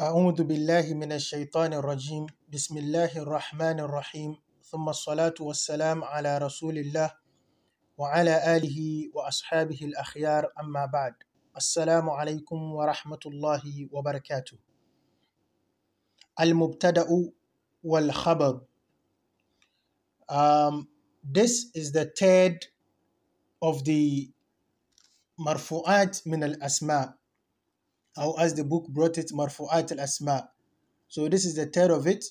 أعوذ بالله من الشيطان الرجيم بسم الله الرحمن الرحيم ثم الصلاة والسلام على رسول الله وعلى آله وأصحابه الأخيار أما بعد السلام عليكم ورحمة الله وبركاته المبتدأ والخبر um, This is the third of the مرفوعات من الأسماء or as the book brought it, مرفوعات الأسماء. So this is the third of it.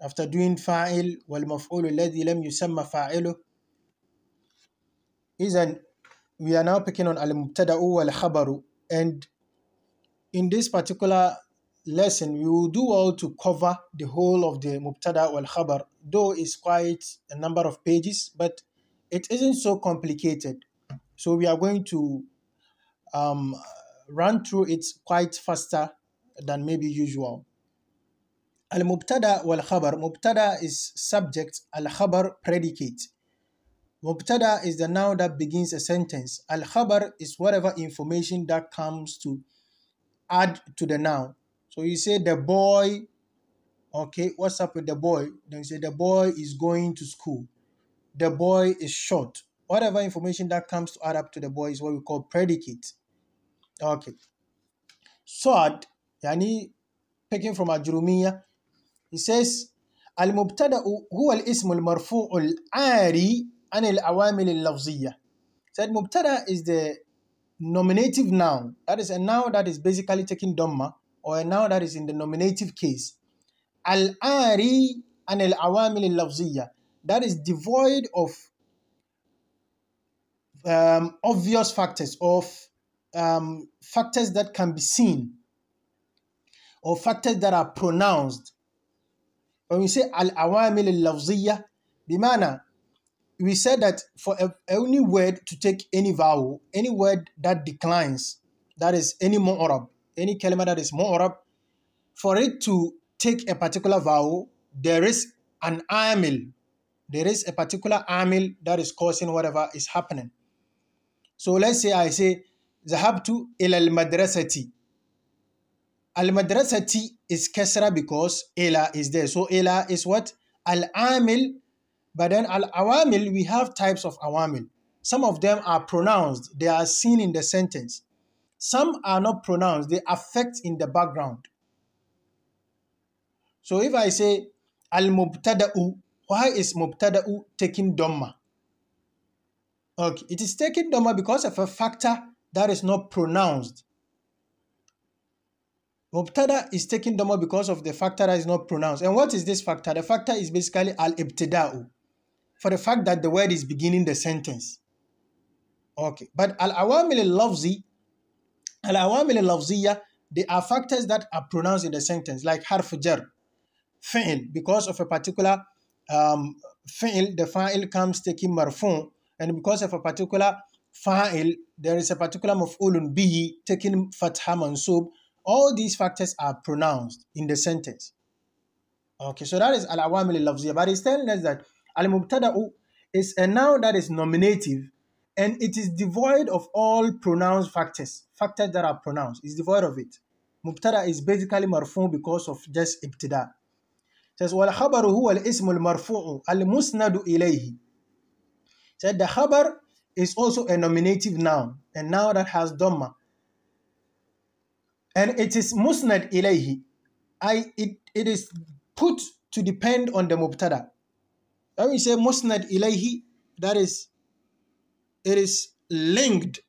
After doing فاعل والمفعول الذي لم يسمى فاعله is we are now picking on al-mubtada al khabaru and in this particular lesson we will do all to cover the whole of the mubtada wal-khabar though it's quite a number of pages but it isn't so complicated so we are going to um, run through it quite faster than maybe usual. Al Mubtada wal Khabar. Mubtada is subject, Al Khabar predicate. Mubtada is the noun that begins a sentence. Al Khabar is whatever information that comes to add to the noun. So you say the boy, okay, what's up with the boy? Then you say the boy is going to school. The boy is short. Whatever information that comes to add up to the boy is what we call predicate. Okay. Sword, yani taking from Ajrumiya, he says, al al هو al ari anil عن al اللفظية. Said mubtada is the nominative noun. That is a noun that is basically taking dhamma or a noun that is in the nominative case. Al-ari and al-awamil That is devoid of um, obvious factors, of um, factors that can be seen or factors that are pronounced. When we say al-awamil al bimana, we said that for any word to take any vowel, any word that declines, that is any mu'arab, any kalima that is mu'arab, for it to take a particular vowel, there is an amil. There is a particular amil that is causing whatever is happening. So let's say I say Zahabtu ila al-madrasati. Al-madrasati is kasra because ila is there. So ila is what? Al-amil. But then al-awamil, we have types of awamil. Some of them are pronounced. They are seen in the sentence. Some are not pronounced. They affect in the background. So if I say al-mubtada'u, why is mubtada'u taking dhamma? Okay, it is taking dhamma because of a factor that is not pronounced. Mubtada is taking Domo because of the factor that is not pronounced. And what is this factor? The factor is basically al-ibtida'u, for the fact that the word is beginning the sentence. Okay, but al-awamil al-lafzi, al-awamil al they are factors that are pronounced in the sentence, like harf jar, fi'il, because of a particular um, fi'il, the fa'il comes taking marfun, and because of a particular fa'il, there is a particular maf'ulun bihi taking fatha mansub. All these factors are pronounced in the sentence. Okay, so that is al-awamil lafziyah. But it's telling us that al-mubtada'u is a noun that is nominative and it is devoid of all pronounced factors. Factors that are pronounced. It's devoid of it. Mubtada is basically marfu because of just ibtida. It says, وَالْخَبَرُ هُوَ marfuu al-musnadu ilayhi. Said the khabar is also a nominative noun, a noun that has dhamma. And it is musnad ilayhi. I, it, it is put to depend on the mubtada. When we say musnad ilayhi, that is, it is linked.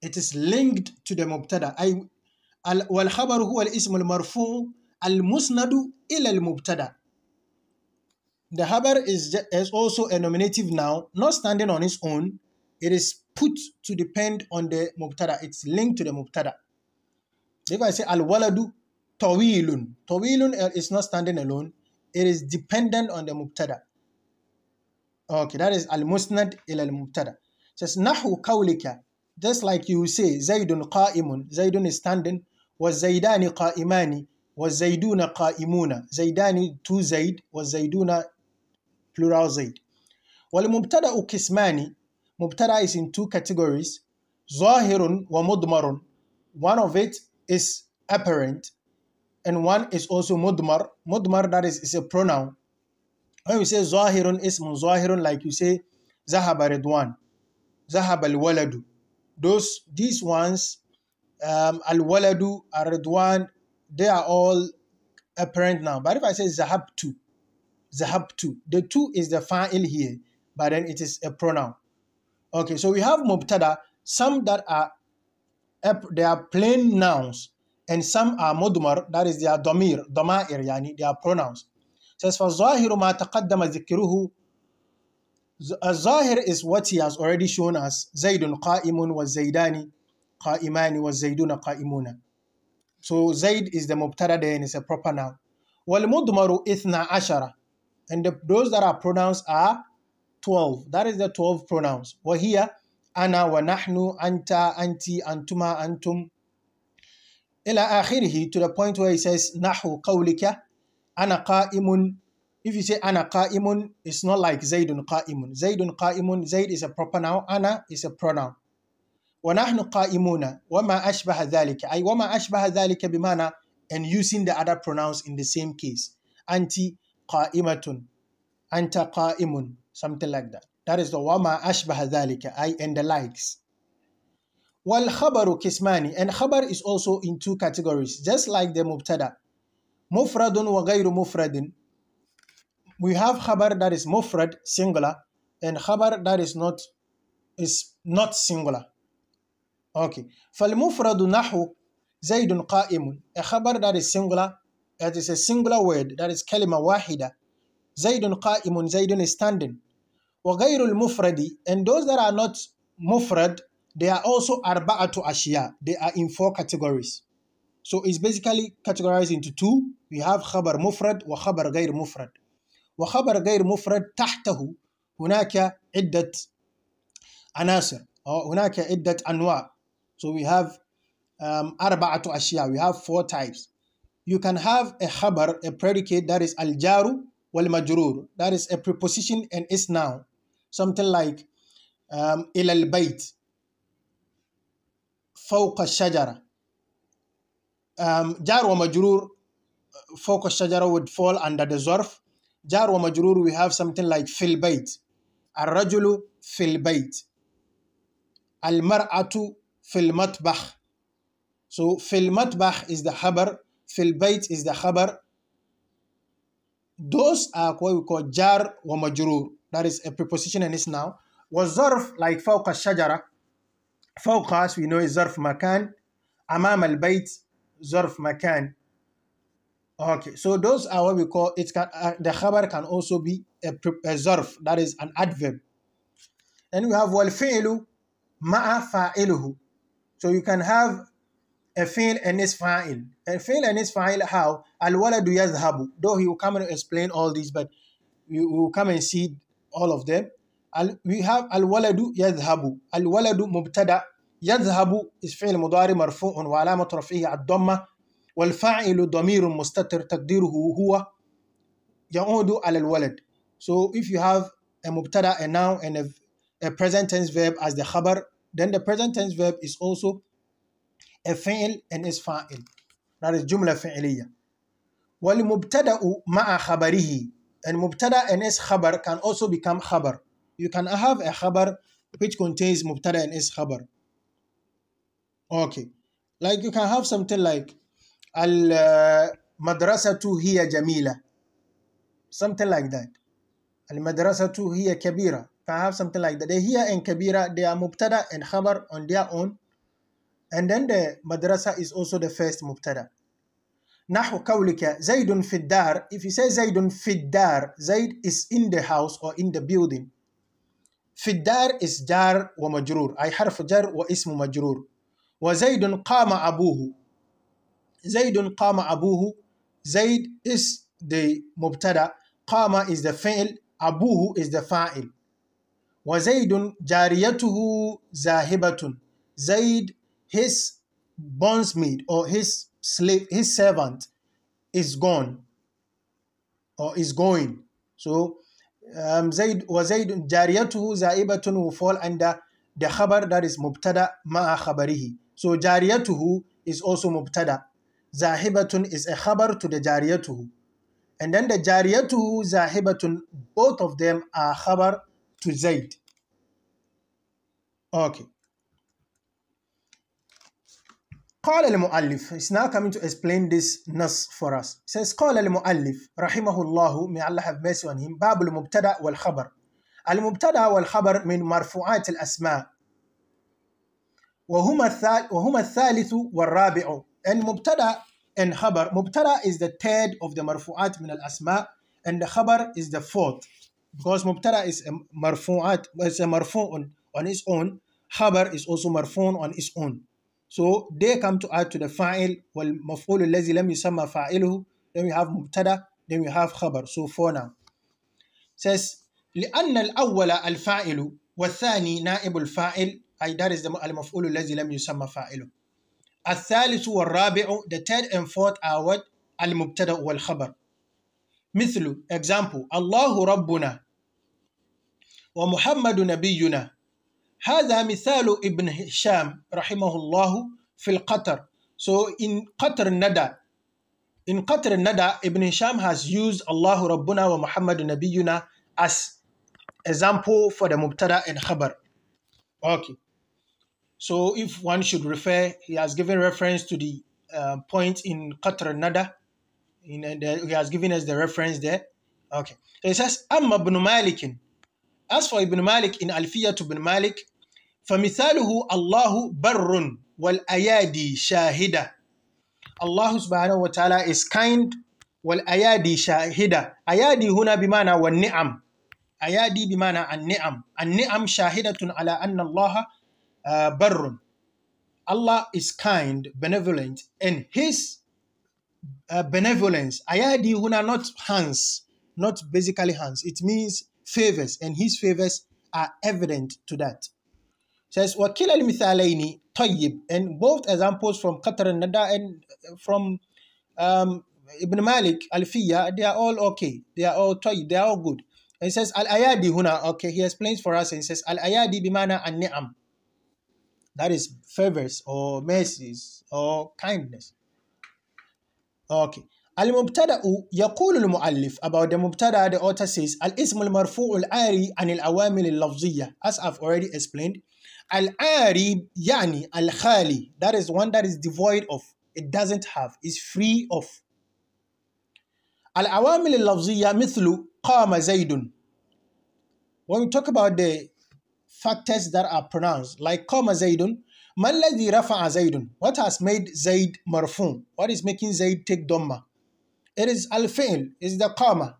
It is linked to the mubtada. I, wal khabaru huwa al ism al marfu al musnadu ila al mubtada. The habar is, is also a nominative noun, not standing on its own. It is put to depend on the mubtada. It's linked to the mubtada. If I say al-waladu tawilun, tawilun uh, is not standing alone. It is dependent on the mubtada. Okay, that is al-musnad ila al-mubtada. Says nahu kawlika. Just like you say zaidun qa'imun. Zaidun is standing. Was zaidani qa'imani. Was zaiduna qa'imuna. Zaidani to zaid. Was zaiduna plural zaid. mubtada kismani, mubtada is in two categories, zahirun wa mudmarun. One of it is apparent and one is also mudmar. Mudmar that is, is a pronoun. When you say zahirun is zahirun like you say zahaba ridwan, zahaba al-waladu. Those, these ones, um, al-waladu, al-ridwan, they are all apparent now. But if I say zahabtu, zahabtu. The two is the fa'il here, but then it is a pronoun. Okay, so we have mubtada, some that are they are plain nouns, and some are mudmar, that is their domir, domair, yani, they are pronouns. It says, فَالظَّاهِرُ مَا تَقَدَّمَ ذِكِرُهُ zahir is what he has already shown us. زَيْدٌ قَائِمٌ qaimani قَائِمَانِ وَالزَّيْدُونَ qaimuna. So Zaid is the mubtada there and it's a proper noun. وَالْمُضْمَرُ إِثْنَا ashara. And the, those that are pronouns are 12. That is the 12 pronouns. We're here. ana, wa nahnu, anta, anti, antuma, antum. Ila akhirihi, to the point where he says, nahu qawlika, ana qa'imun. If you say ana qa'imun, it's not like zaydun qa'imun. Zaydun qa'imun, Zaid is a proper noun, ana is a pronoun. nahnu ونحن قائمون وما أشبه ذلك أي وما أشبه ذلك bimana. and using the other pronouns in the same case. Anti qa'imatun, anta qa'imun, something like that. That is the wama ashbaha dhalika, I and the likes. Wal khabaru kismani, and khabar is also in two categories, just like the mubtada. Mufradun wa ghayru mufradin. We have khabar that is mufrad, singular, and khabar that is not is not singular. Okay. فالمفرد نحو زيد qa'imun. A khabar that is singular that is a singular word, that is kalima wahida. Zaidun qa'imun, Zaidun is standing. Wa ghayrul mufradi, and those that are not mufrad, they are also arba'atu ashiya. They are in four categories. So it's basically categorized into two. We have khabar mufrad wa khabar ghayr mufrad. Wa khabar ghayr mufrad tahtahu hunaka iddat anasir. Or hunaka iddat anwa. So we have um, arba'atu ashiya. We have four types you can have a khabar, a predicate that is al jaru wal majrur. That is a preposition and is noun. Something like um, ila al bayt, فوق shajara. Um, jar wa majrur, فوق shajara would fall under the zorf. Jar wa majrur, we have something like fil bayt. fil في al maratu fil المطبخ. So fil المطبخ is the khabar fil bayt is the khabar. Those are what we call jar wa majrur. That is a preposition and it's now. was zarf like fawqa shajara. Fawqa as we know is zarf makan. Amam al bayt zarf makan. Okay, so those are what we call it. Can, uh, the khabar can also be a, a zarf, that is an adverb. Then we have wal fi'lu ma'a fa'iluhu. So you can have a fin and his fine. A fin and his fine how Alwala do yazhabu. Though he will come and explain all this, but we will come and see all of them. Al we have Alwaladu Yazhabu. Alwaladu Mubtada. yezhabu. is fail mudari marfu on wala matrafiya ad domma. Walfa'ilu domiru mustatir takdiruhu huwa. Ya'udu al walad. So if you have a mubtada, a now and a, present tense verb as the habar, then the present tense verb is also فعل ان اس فاعل that is جملة فعلية والمبتدأ مع خبره المبتدا ان اس خبر can also become خبر you can have a خبر which contains مبتدأ ان اس خبر okay like you can have something like المدرسة هي جميلة something like that المدرسة هي كبيرة can have something like that they here and كبيرة they are مبتدأ and خبر on their own and then the madrasa is also the first mubtada نحو قولك زيد في الدار if you say زيد في الدار زيد is in the house or in the building في الدار is جار ومجرور أي حرف جر واسم مجرور وزيد قام أبوه زيد قام أبوه زيد is the مبتدا قام is the فعل أبوه is the فاعل وزيد جاريته ذاهبة زيد his bondsmaid or his slave, his servant is gone or is going. So um, Zaid was Zaid jariyatuhu za'ibatun will fall under the khabar that is mubtada ma'a khabarihi. So jariyatuhu is also mubtada. Zahibatun is a khabar to the jariyatuhu. And then the jariyatuhu zahibatun, both of them are khabar to Zaid. Okay. قال المؤلف is now coming to explain this نص for us. It says قال المؤلف رحمه الله may Allah have mercy on him باب المبتدا والخبر. المبتدا والخبر من مرفوعات الأسماء وهما الثال وهما الثالث والرابع. And مبتدا and خبر مبتدا is the third of the مرفوعات من الأسماء and the خبر is the fourth because مبتدا is a مرفوعات is a مرفوع on its own. خبر is also مرفوع on its own. So they come to add to the fa'il wal maf'ul الذي لم يسمى فاعله then we have mubtada then we have khabar so for now says لأن الأول الفاعل والثاني نائب الفاعل أي that is the المفعول الذي لم يسمى فاعله الثالث والرابع the third and fourth are what المبتدا والخبر مثل example الله ربنا ومحمد نبينا هذا مثال ابن هشام رحمه الله في القطر so in قطر nada in قطر nada ibn hisham has used Allah ربنا ومحمد نبينا nabiyuna as example for the مبتدا and khabar okay so if one should refer he has given reference to the uh, point in قطر nada in, the, he has given us the reference there okay so says amma ibn مالك as for ibn malik in ألفية ibn malik فمثاله الله بر والأيادي شاهدة الله سبحانه وتعالى is kind والأيادي شاهدة أيادي هنا بمعنى والنعم أيادي بمعنى النعم النعم شاهدة على أن الله بر Allah is kind, benevolent, and His uh, benevolence, ayadi huna not hands, not basically hands. It means favors, and His favors are evident to that says al الْمِثَالَيْنِ طَيِّب and both examples from Qatar Nada and uh, from um, Ibn Malik al Alfiya they are all okay they are all طيب they are all good and he says al-ayadi huna okay he explains for us and he says al-ayadi bimana an-ni'am that is favors or mercies or kindness. Okay. Al-mubtada'u yaqulu al-mu'allif about the mubtada the author says al-ism al-marfu' al-ari an al al-lafziyya as I've already explained al ari yani al-khali. That is one that is devoid of. It doesn't have. is free of. Al-awamil al-lafziyya mithlu qama zaydun. When we talk about the factors that are pronounced, like qama zaydun, man ladhi rafa'a zaydun. What has made zaid marfum? What is making zaid take dhamma? It is al-fi'l, is the qama.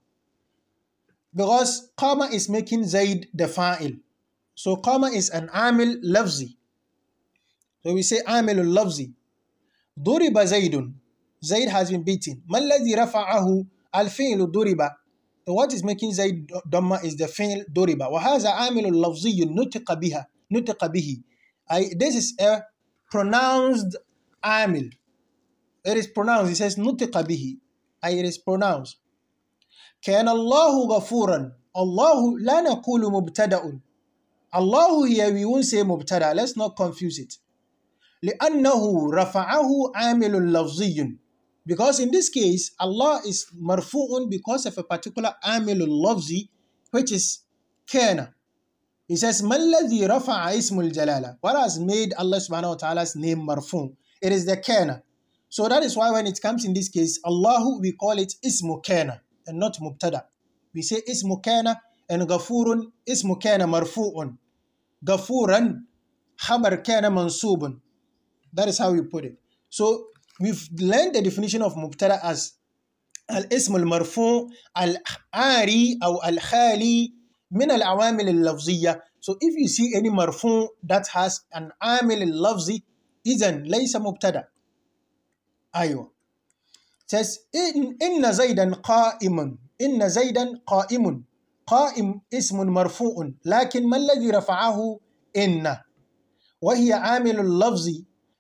Because qama is making zaid the fa'il. So comma is an amil lafzi. So we say amilul lafzi. Duriba Zaidun. Zaid has been beaten. Malladhi rafa'ahu al-fi'lu duriba. So what is making Zaid dhamma is the fi'l duriba. وَهَذَا عَامِلُ اللَّفْظِيُّ نُتِقَ بِهَا نُتِقَ بِهِ I, This is a pronounced amil. It is pronounced. It says نُتِقَ بِهِ I, It is pronounced. كَانَ اللَّهُ غَفُورًا اللَّهُ لَا نَقُولُ مُبْتَدَأٌ Allahu here we won't say mubtada, let's not confuse it. لأنه رفعه عامل لفظي because in this case Allah is marfu'un because of a particular عامل لفظي which is كان he says ما الذي رفع اسم الجلالة what has made Allah subhanahu wa ta'ala's name marfu' it is the كان so that is why when it comes in this case Allahu we call it اسم كان and not مبتدا we say اسم كان and غفور اسم كان مرفوع غفورا خبر كان منصوبا that is how you put it so we've learned the definition of مبتدا as الاسم المرفوع العاري او الخالي من العوامل اللفظيه so if you see any مرفوع that has an عامل لفظي اذا ليس مبتدا ايوه says إن, إن زيدا قائم إن زيدا قائم قائم اسم مرفوع لكن ما الذي رفعه إن وهي عامل اللفظ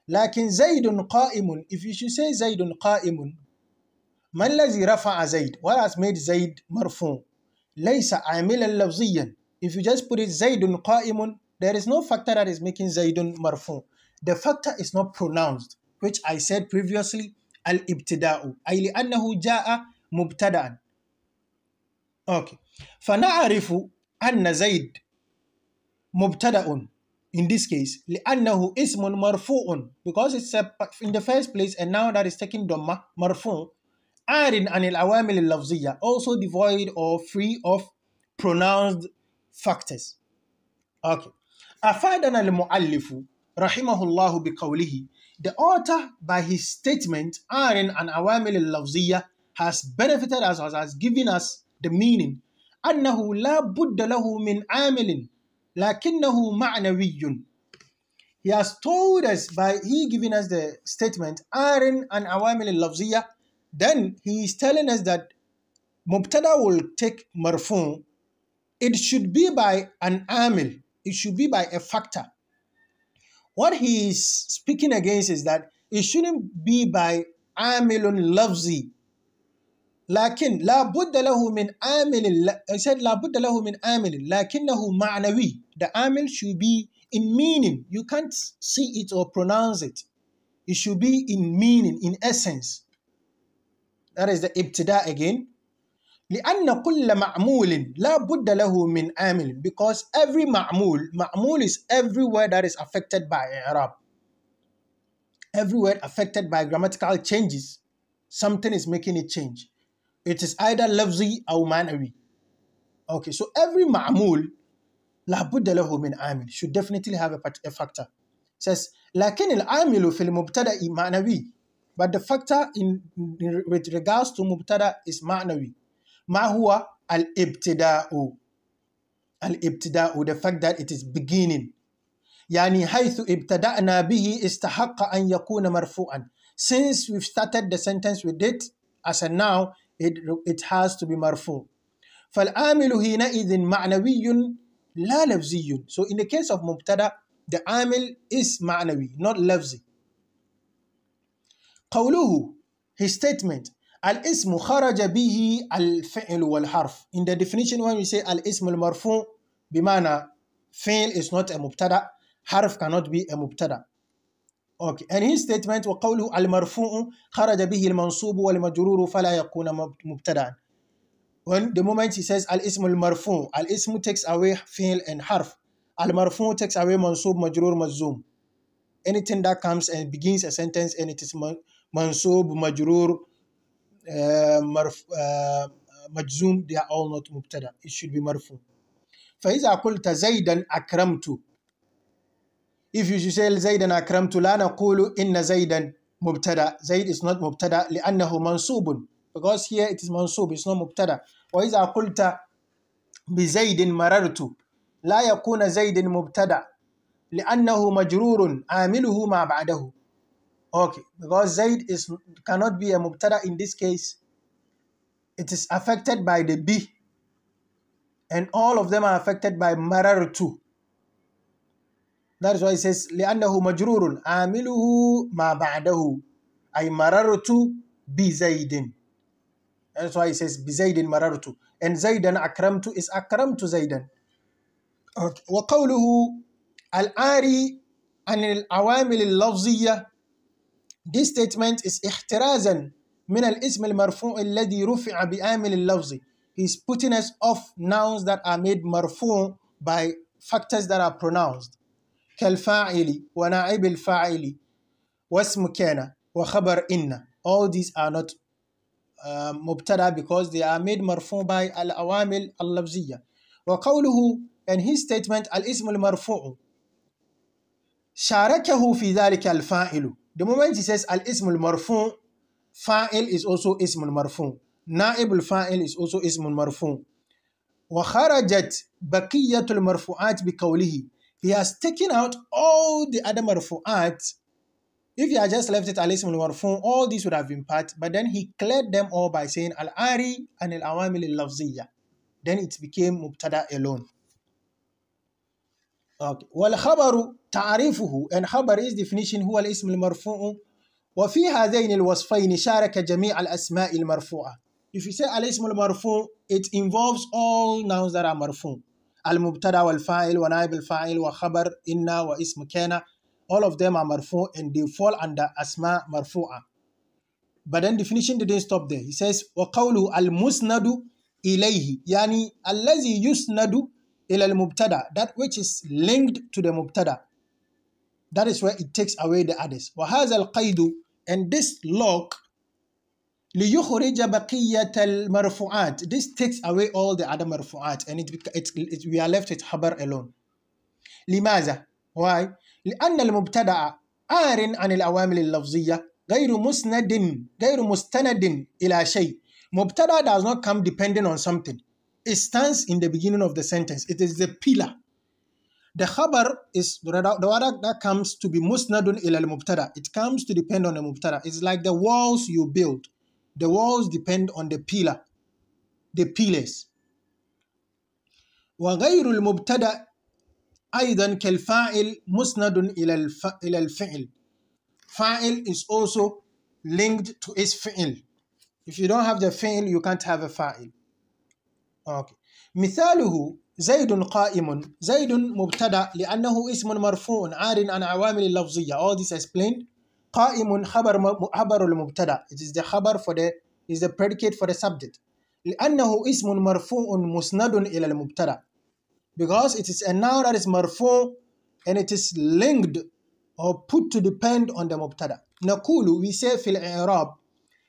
لكن زيد قائم if you say زيد قائم ما الذي رفع زيد what has made زيد مرفوع ليس عاملا لفظيا if you just put it زيد قائم there is no factor that is making زيد مرفوع the factor is not pronounced which I said previously الابتداء أي لأنه جاء مبتدأ Okay. فنعرف أن زيد مبتدأ in this case لأنه اسم مرفوع because it's a, in the first place a noun that is taking ضمة مرفوع عار عن العوامل اللفظية also devoid or free of pronounced factors. Okay. أفادنا المؤلف رحمه الله بقوله The author by his statement عار عن عوامل اللفظية has benefited us, has given us the meaning أنه لا بد له من عامل لكنه معنوي He has told us by he giving us the statement أرن ان awamil اللفظية then he is telling us that مبتدا will take مرفوع it should be by an amil it should be by a factor what he is speaking against is that it shouldn't be by amilun لفظي. لكن la budda lahu min amilin. said, la budda lahu min amilin. Lakinnahu ma'nawi. The amil should be in meaning. You can't see it or pronounce it. It should be in meaning, in essence. That is the ibtida again. لأن كل معمول لا بد له من عامل because every معمول معمول is every word that is affected by Arab every word affected by grammatical changes something is making it change it is either lafzi or manawi. Okay, so every ma'mul, la budda lahu min amil, should definitely have a, a factor. It says, lakin al-amilu fil mubtada But the factor in, with regards to mubtada is ma'nawi. Ma huwa al-ibtida'u. Al-ibtida'u, the fact that it is beginning. Yani haythu ibtada'na bihi istahaqqa an yakuna And Since we've started the sentence with it, as a noun, it, has to be marfu. فالعامل حينئذ معنوي لا لفظي so in the case of مبتدا the عامل is معنوي not لفظي قوله his statement الاسم خرج به الفعل والحرف in the definition when we say الاسم المرفوع بمعنى فعل is not a مبتدا حرف cannot be a مبتدا اوكي انهي ستيتمنت وقوله المرفوع خرج به المنصوب والمجرور فلا يكون مبتدا when the moment he says الاسم المرفوع الاسم takes away فعل and حرف المرفوع takes away منصوب مجرور مجزوم anything that comes and begins a sentence and it is منصوب مجرور آه، مرف, آه، مجزوم they are all not مبتدا it should be مرفوع فإذا قلت زيدا أكرمت if you say زيدا أكرمت لا نقول إن زيدا مبتدا زيد is not مبتدا لأنه منصوب because here it is منصوب it's not مبتدا وإذا قلت بزيد مررت لا يكون زيد مبتدا لأنه مجرور عامله ما بعده okay because زيد is cannot be a مبتدا in this case it is affected by the B and all of them are affected by مررت That's why it says لأنه مجرور عامله ما بعده أي مررت بزيد That's why it says بزيد مررت and زيدا أكرمت is أكرمت زيدا okay. وقوله العاري عن العوامل اللفظية This statement is احترازا من الاسم المرفوع الذي رفع بآمل اللفظ He's putting us off nouns that are made مرفوع by factors that are pronounced كالفاعل ونائب الفاعل واسم كان وخبر إن all these are not uh, مبتدا because they are made مرفوع by الأوامل اللفظية وقوله in his statement الاسم المرفوع شاركه في ذلك الفاعل the moment he says الاسم المرفوع فاعل is also اسم المرفوع نائب الفاعل is also اسم المرفوع وخرجت بقية المرفوعات بقوله He has taken out all the other marfu'at. If he had just left it alayhi marfu', all these would have been part, but then he cleared them all by saying al-ari and al-awamil al Then it became mubtada alone. Okay. والخبر تعريفه and خبر is definition هو الاسم المرفوع وفي هذين الوصفين شارك جميع الأسماء المرفوعة If you say الاسم المرفوع it involves all nouns that are مرفوع المبتدا والفاعل ونائب الفاعل وخبر إن واسم كان all of them are مرفوع and they fall under أسماء مرفوعة but then the definition didn't stop there he says وقوله المسند إليه يعني الذي يسند إلى المبتدا that which is linked to the مبتدا that is where it takes away the others وهذا القيد and this lock لِيُخْرِجَ بَقِيَّةَ الْمَرْفُعَاتِ This takes away all the other marfu'at and it, it, it, we are left with habar alone. لماذا? Why? لأن المبتدع عار عن الأوامر اللفظية غير مسند غير مستند إلى شيء. Mubtada does not come depending on something. It stands in the beginning of the sentence. It is the pillar. The khabar is the word that comes to be musnadun ila mubtada. It comes to depend on the mubtada. It's like the walls you build. The walls depend on the pillar, the pillars. وغير المبتدأ أيضا كالفاعل مسند إلى الف... إلى الفعل. فاعل is also linked to its فعل. If you don't have the فعل, you can't have a فاعل. Okay. مثاله زيد قائم زيد مبتدأ لأنه اسم مرفوع عار عن عوامل لفظيه. All this explained قائم خبر خبر المبتدا it is the خبر for the is the predicate for the subject لأنه اسم مرفوع مسند إلى المبتدا because it is a noun that is مرفوع and it is linked or put to depend on the مبتدا نقول we say في الإعراب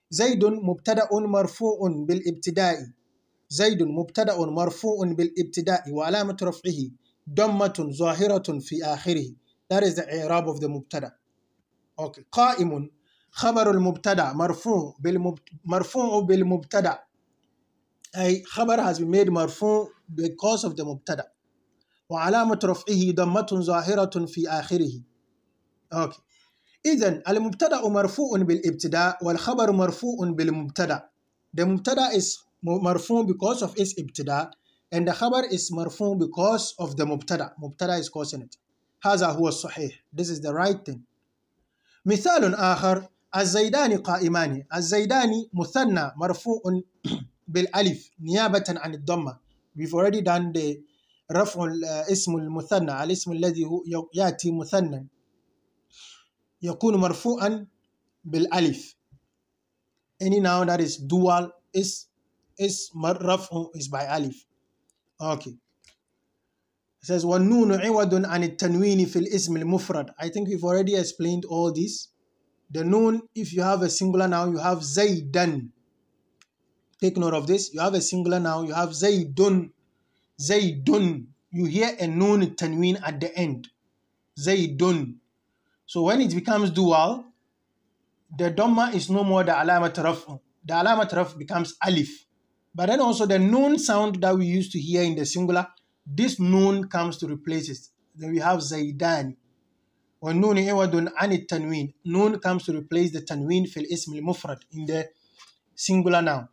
زيد مبتدا مرفوع بالابتداء زيد مبتدا مرفوع بالابتداء وعلامة رفعه ضمة ظاهرة في آخره that is the إعراب of the مبتدا أوكي قائم خبر المبتدا مرفوع بالمبت... مرفوع بالمبتدا أي خبر has been made مرفوع because of the مبتدا وعلامة رفعه ضمة ظاهرة في آخره أوكي إذن المبتدا مرفوع بالابتداء والخبر مرفوع بالمبتدا the مبتدا is مرفوع because of its ابتداء and the خبر is مرفوع because of the مبتدا مبتدا is causing it هذا هو الصحيح this is the right thing مثال آخر الزيدان قائمان الزيدان مثنى مرفوع بالألف نيابة عن الضمة we've already done the رفع الاسم المثنى الاسم الذي يأتي مثنى يكون مرفوعا بالألف any noun that is dual is is رفع is by ألف okay It says, وَالنُّونُ عِوَدٌ عَنِ التَّنْوِينِ فِي الْإِسْمِ الْمُفْرَدِ I think we've already explained all this. The noon, if you have a singular noun, you have زَيْدًا. Take note of this. You have a singular noun, you have زَيْدٌ. زَيْدٌ. You hear a noon tanween at the end. زَيْدٌ. So when it becomes dual, the Dhamma is no more the alamat raf. The alamat raf becomes alif. But then also the noon sound that we used to hear in the singular this noon comes to replace it. Then we have Zaidan. والنون عوض عن التنوين. Noon comes to replace the Tanwin. في الاسم المفرد in the singular noun.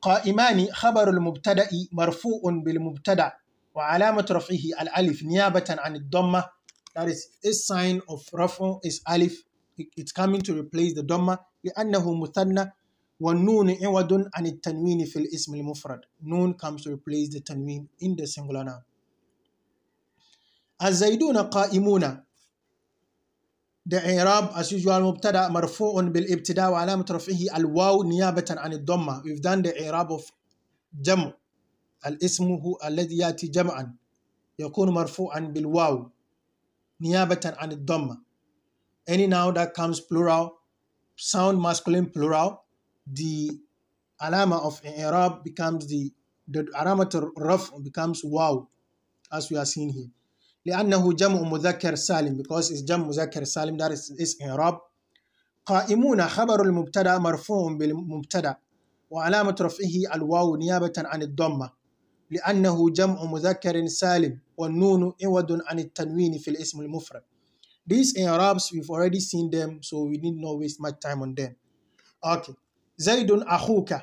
قائمان خبر المبتدأ مرفوع بالمبتدأ وعلامة رفعه الألف نيابة عن الضمة. That is a sign of رفع is ألف. It's coming to replace the ضمة لأنه مثنى والنون عوض عن التنوين في الاسم المفرد. Noon comes to replace the Tanwin in the singular noun. الزيدون قائمون ده إعراب as usual مبتدا مرفوع بالابتداء وعلامة رفعه الواو نيابة عن الضمة we've done the إعراب of جمع الاسم هو الذي يأتي جمعا يكون مرفوعا بالواو نيابة عن الضمة any noun that comes plural sound masculine plural the علامة of إعراب becomes the the علامة الرفع becomes واو as we are seeing here لأنه جمع مذكر سالم because it's جمع مذكر سالم that is, is إعراب قائمون خبر المبتدأ مرفوع بالمبتدأ وعلامة رفعه الواو نيابة عن الضمة لأنه جمع مذكر سالم والنون عوض عن التنوين في الاسم المفرد These Arabs, we've already seen them, so we need not waste much time on them. Okay. Zaidun Akhuka.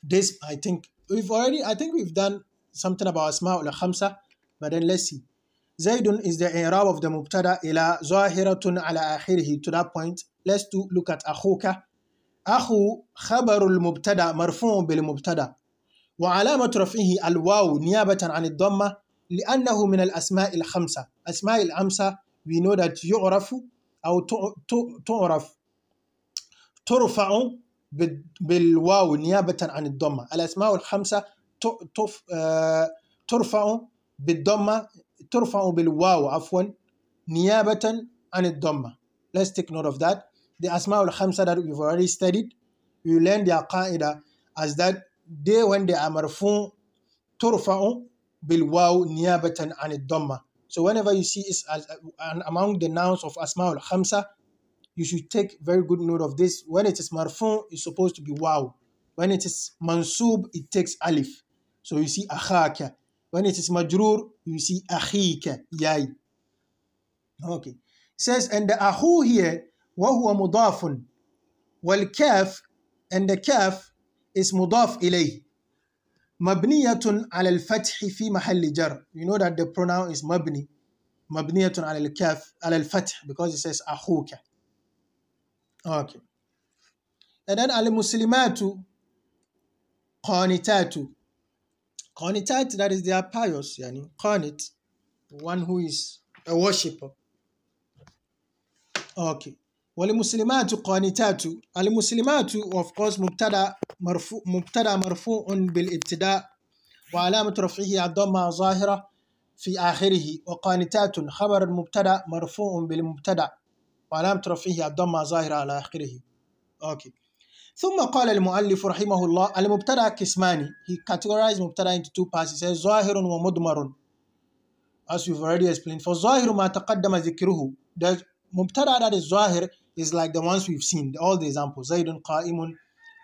This, I think, we've already, I think we've done something about Asma Khamsa, but then let's see. زيد is the إعراب of the مبتدا إلى ظاهرة على آخره To that point, let's to look at أخوك أخو خبر المبتدأ مرفوع بالمبتدأ وعلامة رفعه الواو نيابة عن الضمة لأنه من الأسماء الخمسة أسماء الخمسة we know that يعرف أو تعرف ترفع بالواو نيابة عن الضمة الأسماء الخمسة آه، ترفع بالضمة ترفع بالواو عفوا نيابة عن الضمة let's take note of that the أسماء الخمسة that we've already studied we learned their qaida as that they when they are مرفوع ترفع بالواو نيابة عن الضمة so whenever you see it as, uh, among the nouns of Asma al-Khamsa, you should take very good note of this. When it is marfun, it's supposed to be wow. When it is mansub, it takes alif. So you see akhaka, when it is majroor you see akhika, yai. Okay. It says, and the ahu here, wa huwa mudafun. Wal kaf, and the kaf is mudaf ilay. Mabniyatun al al fathi fi mahalli jar. You know that the pronoun is mabni. Mabniyatun al al kaf, al al fath, because it says ahuka. Okay. And then al muslimatu qanitatu. Qanitat, that is, they are pious, yani. Qanit, one who is a worshipper. Okay. والمسلمات قانتات المسلمات of course مبتدا مرفوع مبتدا مرفوع بالابتداء وعلامة رفعه الضمة ظاهرة في آخره وقانتات خبر المبتدا مرفوع بالمبتدا وعلامة رفعه الضمة ظاهرة على آخره أوكي ثم قال المؤلف رحمه الله المبتدا كسماني he categorized مبتدا into two parts he says ظاهر ومضمر as we've already explained for ظاهر ما تقدم ذكره the مبتدا that is ظاهر is like the ones we've seen all the examples زيد قائم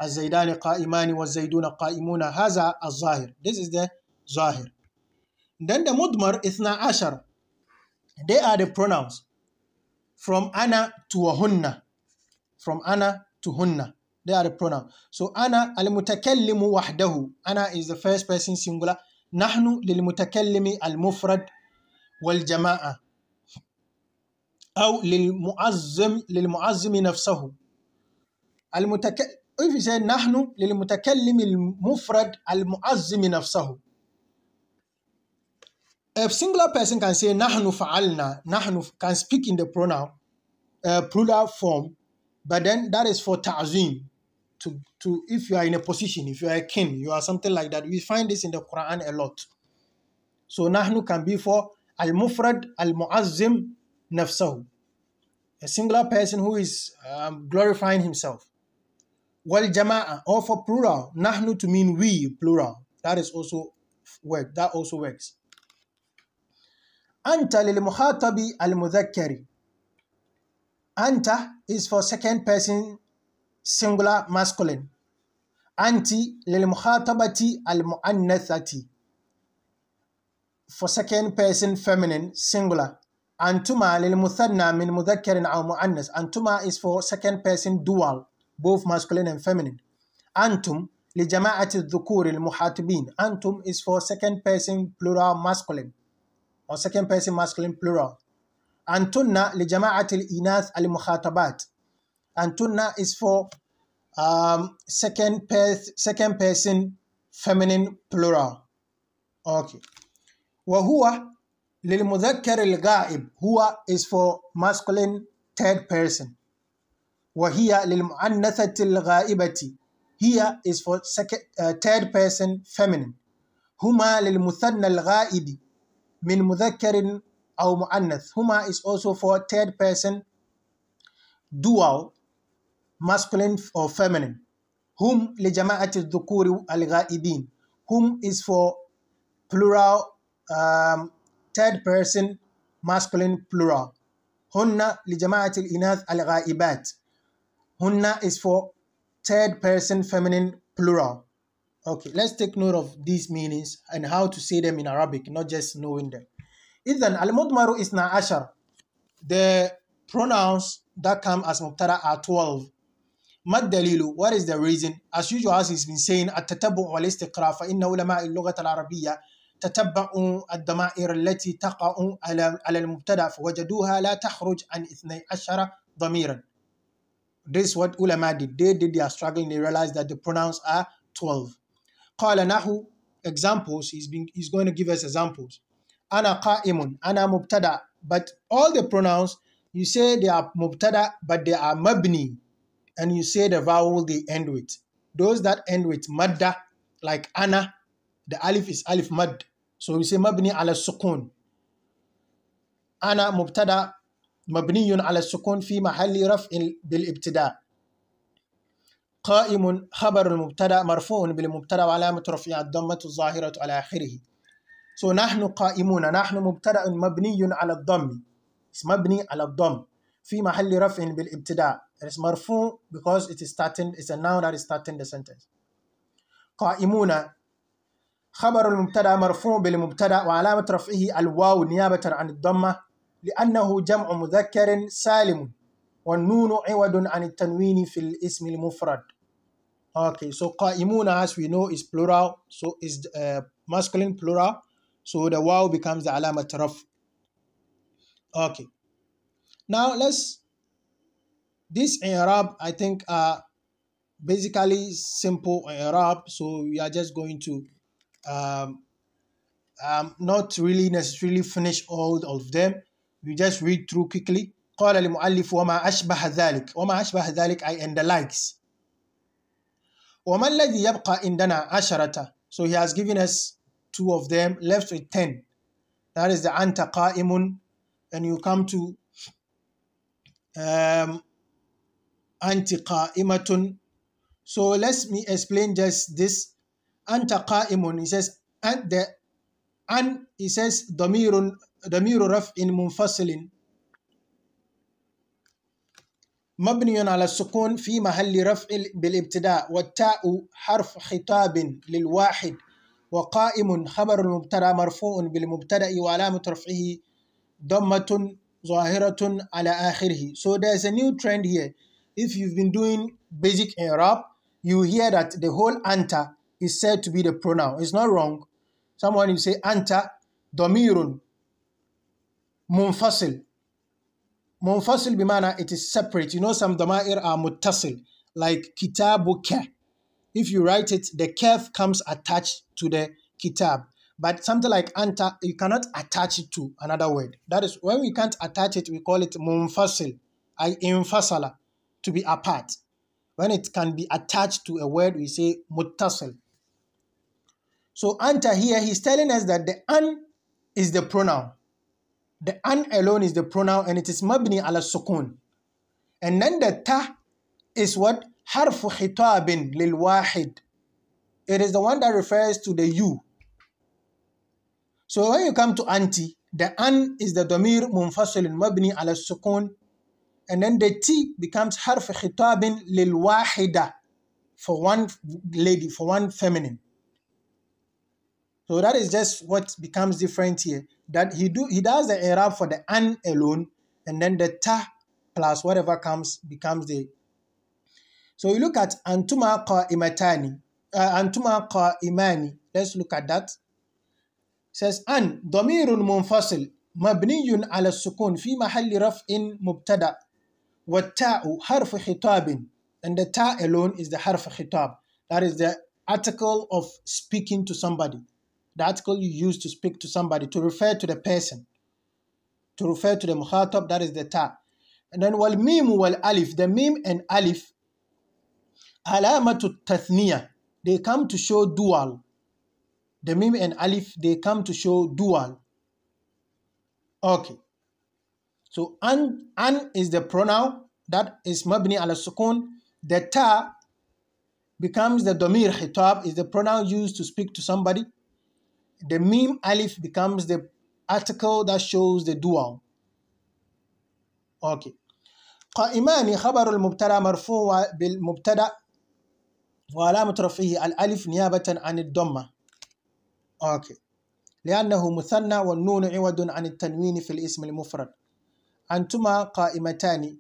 الزيدان قائمان والزيدون قائمون هذا الظاهر this is the ظاهر then the مضمر اثنا عشر they are the pronouns from أنا to hunna from أنا to hunna They are the pronoun. So ana al-mutakallimu wahdahu. Ana is the first person singular. Nahnu lil-mutakallimi al-mufrad wal-jama'a. أو للمعظم للمعظم نفسه المتك if you say نحن للمتكلم المفرد المعظم نفسه a singular person can say nahnu fa'alna nahnu can speak in the pronoun uh, plural form but then that is for ta'zim to to if you are in a position, if you are a king, you are something like that. We find this in the Quran a lot. So nahnu can be for al-mufrad al-mu'azzim nafsahu. A singular person who is um, glorifying himself. Wal jama'a, or for plural, nahnu to mean we, plural. That is also work. That also works. Anta lil muhatabi al mudhakkari. Anta is for second person singular masculine أنت للمخاطبة المؤنثة for second person feminine singular أنتما للمثنى من مذكر أو مؤنث أنتما is for second person dual both masculine and feminine أنتم لجماعة الذكور المحاتبين أنتم is for second person plural masculine or second person masculine plural أنتن لجماعة الإناث المخاطبات and tunna is for um, second, per second person feminine plural. Okay. وهو للمذكر الغائب هو is for masculine third person. وهي للمؤنثة الغائبة هي is for second, uh, third person feminine. هما للمثنى الغائب من مذكر أو مؤنث. هما is also for third person dual masculine or feminine. Whom لجماعة الذكور الغائبين. Whom is for plural, um, third person, masculine plural. Hunna هن لجماعة al الغائبات. Hunna is for third person feminine plural. Okay, let's take note of these meanings and how to say them in Arabic, not just knowing them. إذن is إثنى ashar The pronouns that come as مبتدا are 12. ما الدليل what is the reason as you just he's been saying التتبع والاستقراء فإن علماء اللغة العربية تتبعوا الضمائر التي تقع على المبتدا فوجدوها لا تخرج عن 12 ضميرا This is what علماء did. They did their struggling. They realized that the pronouns are 12. قال نحو examples. He's, been, he's going to give us examples. أنا قائم. أنا مبتدا. But all the pronouns, you say they are مبتدأ but they are مبني. and you say the vowel they end with. Those that end with madda, like ana, the alif is alif mad. So we say mabni ala sukun. Ana mubtada مبني على السكون في محل bil ibtida. قائم خبر المبتدا مرفوع بالمبتدا وعلامة رفعه الضمة الظاهرة على آخره so نحن قائمون نحن مبتدا مبني على الضم مبني على الضم في محل رفع بالابتداء It is marfu because it is starting, it's a noun that is starting the sentence. قائمون خبر المبتدا مرفوع بالمبتدا وعلامة رفعه الواو نيابة عن الضمة لأنه جمع مذكر سالم والنون عوض عن التنوين في الاسم المفرد. Okay, so قَائِمُونَ as we know is plural, so is uh, masculine plural, so the wow becomes the علامة رفع. Okay. Now let's this Arab, I think, are basically simple Arab. So we are just going to um, um, not really necessarily finish all of them. We just read through quickly. قال المؤلف وما أشبه ذلك وما أشبه ذلك I and the likes وما الذي يبقى عندنا عشرة so he has given us two of them left with ten that is the أنت قائم and you come to um, anti qa'imatun. So let me explain just this. Anta qa'imun. He says and the and he says damirun damiru raf'in munfasilin مبني على السكون في محل رفع بالابتداء والتاء حرف خطاب للواحد وقائم خبر المبتدا مرفوع بالمبتدا وعلامه رفعه ضمه ظاهره على اخره so there's a new trend here if you've been doing basic Arab, you hear that the whole anta is said to be the pronoun. It's not wrong. Someone you say anta domirun munfasil. Munfasil bimana it is separate. You know some damair are muttasil like kef. If you write it, the kef comes attached to the kitab. But something like anta, you cannot attach it to another word. That is when we can't attach it, we call it munfasil. I infasala to be apart. When it can be attached to a word, we say mutasal. So anta here, he's telling us that the an is the pronoun. The an alone is the pronoun and it is mabni ala sukun. And then the ta is what? Harfu khitabin lil wahid. It is the one that refers to the you. So when you come to anti, the an is the domir munfasil mabni ala sukun and then the T becomes harf khitabin lil wahida for one lady, for one feminine. So that is just what becomes different here. That he do he does the Arab for the an alone, and then the ta plus whatever comes becomes the. So you look at antuma imatani uh, antuma Let's look at that. It says an ضمير munfasil مبني على sukun fi mahalli rafin mubtada. وَالتَّاءُ حرف خطاب and the ta alone is the harf khitab that is the article of speaking to somebody the article you use to speak to somebody to refer to the person to refer to the mukhatab that is the ta and then wal mim wal alif the mim and alif alamatu tathniya they come to show dual the mim and alif they come to show dual okay So an an is the pronoun that is mabni ala sukun. The ta becomes the domir hitab is the pronoun used to speak to somebody. The mim alif becomes the article that shows the dual. Okay. قائمان خبر المبتدا مرفوع بالمبتدا وعلامة رفعه الألف نيابة عن الضمة. أوكي. لأنه مثنى والنون عوض عن التنوين في الاسم المفرد. أنتما قائمتان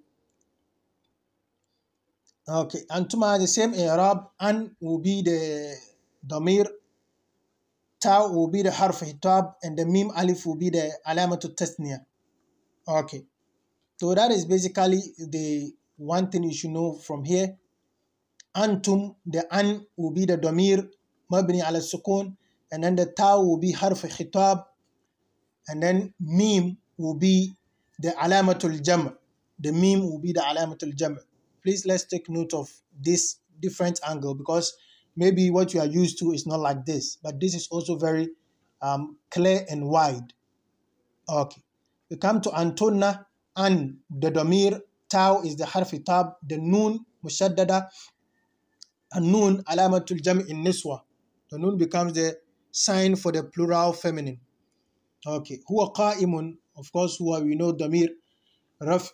okay أنتما the same إعراب أن will be the ضمير تاء will be the حرف خطاب and the ميم ألف will be the علامة التثنية okay so that is basically the one thing you should know from here أنتم the أن will be the ضمير مبني على السكون and then the تاء will be حرف خطاب and then ميم will be the alamatul jam. The meme will be the alamatul jam. Please let's take note of this different angle because maybe what you are used to is not like this, but this is also very um, clear and wide. Okay. We come to Antona and the domir tau is the harfi tab, the noon mushaddada, and noon alamatul jam in niswa. The noon becomes the sign for the plural feminine. Okay. Huwa qa'imun of course هو we know ضمير رفع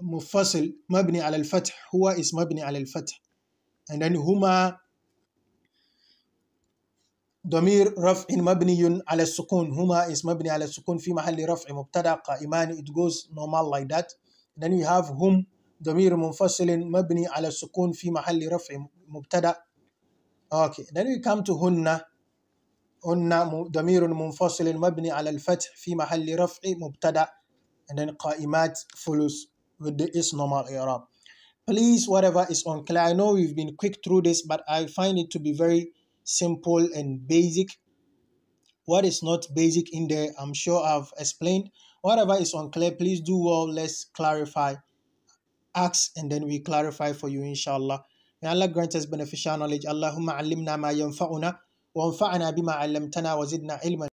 مفصل مبني على الفتح هو اسم مبني على الفتح and then هما ضمير رفع مبني على السكون هما اسم مبني على السكون في محل رفع مبتدا قائمان it goes normal like that and then we have هم ضمير منفصل مبني على السكون في محل رفع مبتدا okay then we come to هن ضمير منفصل مبني على الفتح في محل رفع مبتدا and then قائمات follows with the is normal i'rab please whatever is unclear i know we've been quick through this but i find it to be very simple and basic what is not basic in there i'm sure i've explained whatever is unclear please do well let's clarify ask and then we clarify for you inshallah may allah grant us beneficial knowledge allahumma allimna ma yanfa'una وانفعنا بما علمتنا وزدنا علما